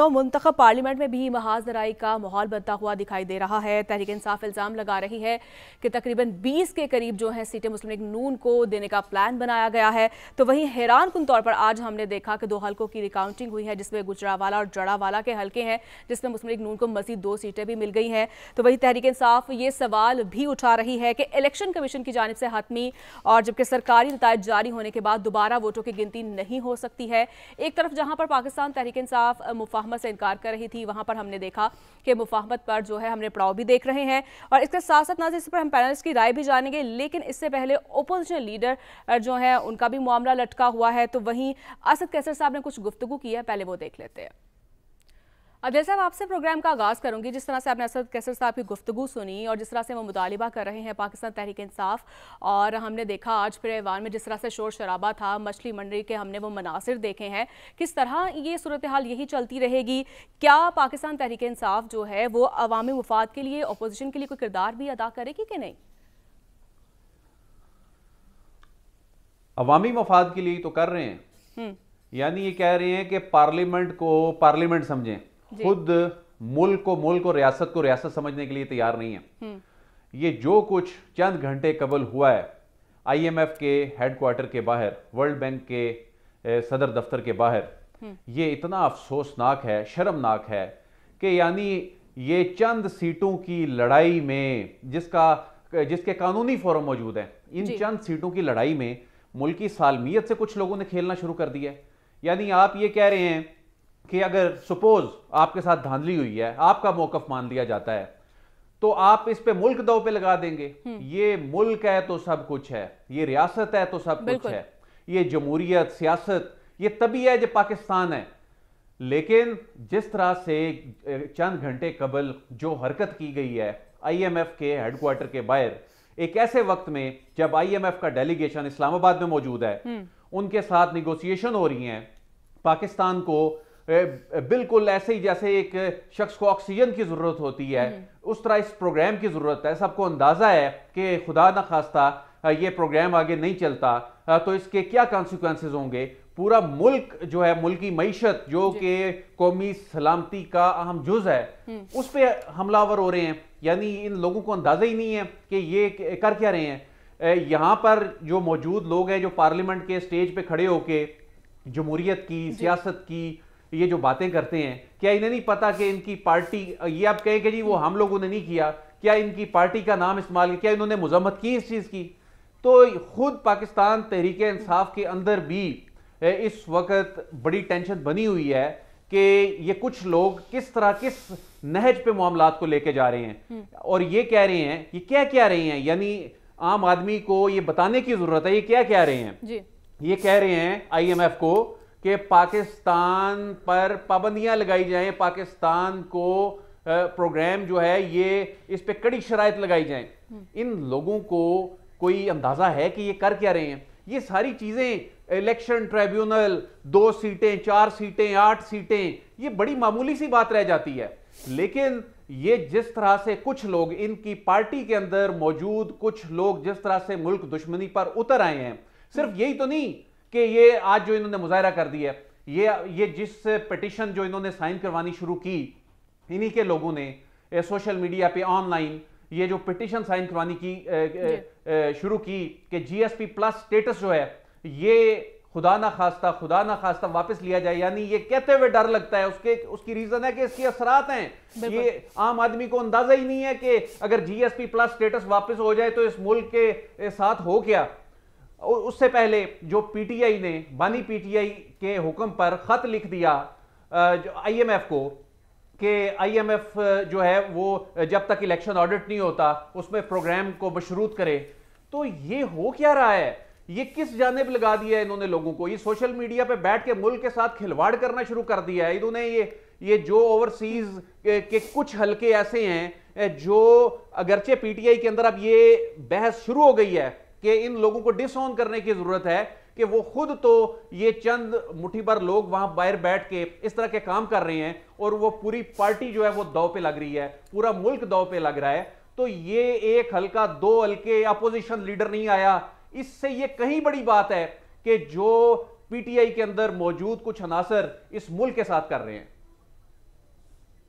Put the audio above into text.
तो मुंतब पार्लियामेंट में भी महाज दराई का माहौल बनता हुआ दिखाई दे रहा है तहरीक इंसाफ इल्ज़ाम लगा रही है कि तकरीबन 20 के करीब जो है सीटें मुस्लिम लीग नून को देने का प्लान बनाया गया है तो वहीं हैरान कन तौर पर आज हमने देखा कि दो हल्कों की रिकाउंटिंग हुई है जिसमें गुजरावाला और जड़ावाला के हल्के हैं जिसमें मुस्लिम लीग नून को मजीद दो सीटें भी मिल गई हैं तो वहीं तहरीक इंसाफ ये सवाल भी उठा रही है कि इलेक्शन कमीशन की जानब से हतमी और जबकि सरकारी नतज जारी होने के बाद दोबारा वोटों की गिनती नहीं हो सकती है एक तरफ जहाँ पर पाकिस्तान तहरीक इंसाफ मुफा मुफाहमत से इनकार कर रही थी वहाँ पर हमने देखा कि मुफाहमत पर जो है हमने पड़ाव भी देख रहे हैं और इसके साथ साथ नाजिर इस पर हम पैनल्स की राय भी जानेंगे लेकिन इससे पहले ओपोजिशन लीडर जो है उनका भी मामला लटका हुआ है तो वहीं असद कैसर साहब ने कुछ गुफ्तु की है पहले वो देख लेते हैं अदल साहब आपसे प्रोग्राम का आगाज़ करूंगी जिस तरह से आपने असद कैसर साहब की गुफ्तु सुनी और जिस तरह से वो मुतालबा कर रहे हैं पाकिस्तान तहरीक इंसाफ और हमने देखा आज फिर ऐवान में जिस तरह से शोर शराबा था मछली मंडी के हमने वो मनासर देखे हैं किस तरह ये सूरत हाल यही चलती रहेगी क्या पाकिस्तान तहरीक इंसाफ जो है वो अवामी मुफाद के लिए अपोजिशन के लिए कोई किरदार भी अदा करेगी कि नहीं अवामी मफाद के लिए तो कर रहे हैं हम्म। यानी ये कह रहे हैं कि पार्लियामेंट को पार्लियामेंट समझें खुद मुल्क को मुल्क और रियासत को रियासत समझने के लिए तैयार नहीं है हम्म। ये जो कुछ चंद घंटे कबल हुआ है आईएमएफ के हेडक्वार्टर के बाहर वर्ल्ड बैंक के सदर दफ्तर के बाहर हम्म। ये इतना अफसोसनाक है शर्मनाक है कि यानी ये चंद सीटों की लड़ाई में जिसका जिसके कानूनी फोरम मौजूद हैं इन चंद सीटों की लड़ाई में मुल्की सालमियत से कुछ लोगों ने खेलना शुरू कर दिया है यानी आप ये कह रहे हैं कि अगर सपोज आपके साथ धांधली हुई है आपका मौकफ मान लिया जाता है तो आप इस पे मुल्क दो पे लगा देंगे हम्म। ये मुल्क है तो सब कुछ है ये रियासत है तो सब कुछ है ये जमहूरियत सियासत ये तभी है जब पाकिस्तान है लेकिन जिस तरह से चंद घंटे कबल जो हरकत की गई है आईएमएफ के हेडक्वार्टर के बाहर एक ऐसे वक्त में जब आईएमएफ का डेलीगेशन इस्लामाबाद में मौजूद है हम्म। उनके साथ निगोसिएशन हो रही है पाकिस्तान को बिल्कुल ऐसे ही जैसे एक शख्स को ऑक्सीजन की ज़रूरत होती है हम्म। उस तरह इस प्रोग्राम की ज़रूरत है सबको अंदाज़ा है कि खुदा न खास्ता ये प्रोग्राम आगे नहीं चलता तो इसके क्या कॉन्सिक्वेंसेज होंगे पूरा मुल्क जो है मुल्की मीशत जो कि कौमी सलामती का अहम जुज है हम्म। उस पर हमलावर हो रहे हैं यानी इन लोगों को अंदाज़ा ही नहीं है कि ये कर क्या रहे हैं यहाँ पर जो मौजूद लोग हैं जो पार्लियामेंट के स्टेज पे खड़े होके जमहूरीत की सियासत की ये जो बातें करते हैं क्या इन्हें नहीं पता कि इनकी पार्टी ये आप कहें कि जी वो हम लोगों ने नहीं किया क्या इनकी पार्टी का नाम इस्तेमाल किया क्या इन्होंने मजम्मत की इस चीज़ की तो खुद पाकिस्तान तहरीक इंसाफ के अंदर भी इस वक्त बड़ी टेंशन बनी हुई है कि ये कुछ लोग किस तरह किस नहज पे मामला को लेके जा रहे हैं हम्म। और ये कह रहे हैं ये क्या क्या रहे हैं यानी आम आदमी को ये बताने की जरूरत है ये क्या क्या रहे हैं जी। ये कह रहे हैं आईएमएफ को कि पाकिस्तान पर पाबंदियां लगाई जाएं पाकिस्तान को प्रोग्राम जो है ये इस पर कड़ी शराय लगाई जाएं हम्म। इन लोगों को कोई अंदाज़ा है कि ये कर क्या रहे हैं ये सारी चीज़ें इलेक्शन ट्रिब्यूनल दो सीटें चार सीटें आठ सीटें ये बड़ी मामूली सी बात रह जाती है लेकिन ये जिस तरह से कुछ लोग इनकी पार्टी के अंदर मौजूद कुछ लोग जिस तरह से मुल्क दुश्मनी पर उतर आए हैं सिर्फ यही तो नहीं कि ये आज जो इन्होंने मुजाहरा कर दिया ये ये जिस पटिशन जो इन्होंने साइन करवानी शुरू की इन्हीं के लोगों ने सोशल मीडिया पे ऑनलाइन ये जो पिटिशन साइन करवानी की शुरू की कि जीएसपी प्लस स्टेटस जो है ये खुदा ना खास्ता खुदा ना खास्ता वापस लिया जाए यानी ये कहते हुए डर लगता है उसके उसकी रीजन है कि इसके असरात हैं ये आम आदमी को अंदाजा ही नहीं है कि अगर जीएसपी प्लस स्टेटस वापस हो जाए तो इस मुल्क के साथ हो क्या उससे पहले जो पीटीआई ने बानी पीटीआई के हुक्म पर ख़त लिख दिया आईएमएफ को कि आईएमएफ जो है वो जब तक इलेक्शन ऑडिट नहीं होता उसमें प्रोग्राम को मशरूत करे तो ये हो क्या रहा है ये किस जानेब लगा दिया है इन्होंने लोगों को ये सोशल मीडिया पे बैठ के मुल्क के साथ खिलवाड़ करना शुरू कर दिया है इन्होंने ये ये जो ओवरसीज के कुछ हलके ऐसे हैं जो अगरचे पीटीआई के अंदर अब ये बहस शुरू हो गई है कि इन लोगों को डिसऑन करने की जरूरत है कि वो खुद तो ये चंद मुठी भर लोग वहां बाहर बैठ के इस तरह के काम कर रहे हैं और वो पूरी पार्टी जो है वो दौ पे लग रही है पूरा मुल्क दौ पे लग रहा है तो ये एक हल्का दो हल्के अपोजिशन लीडर नहीं आया इससे ये कहीं बड़ी बात है कि जो पीटीआई के अंदर मौजूद कुछ अनासर इस मुल्क के साथ कर रहे हैं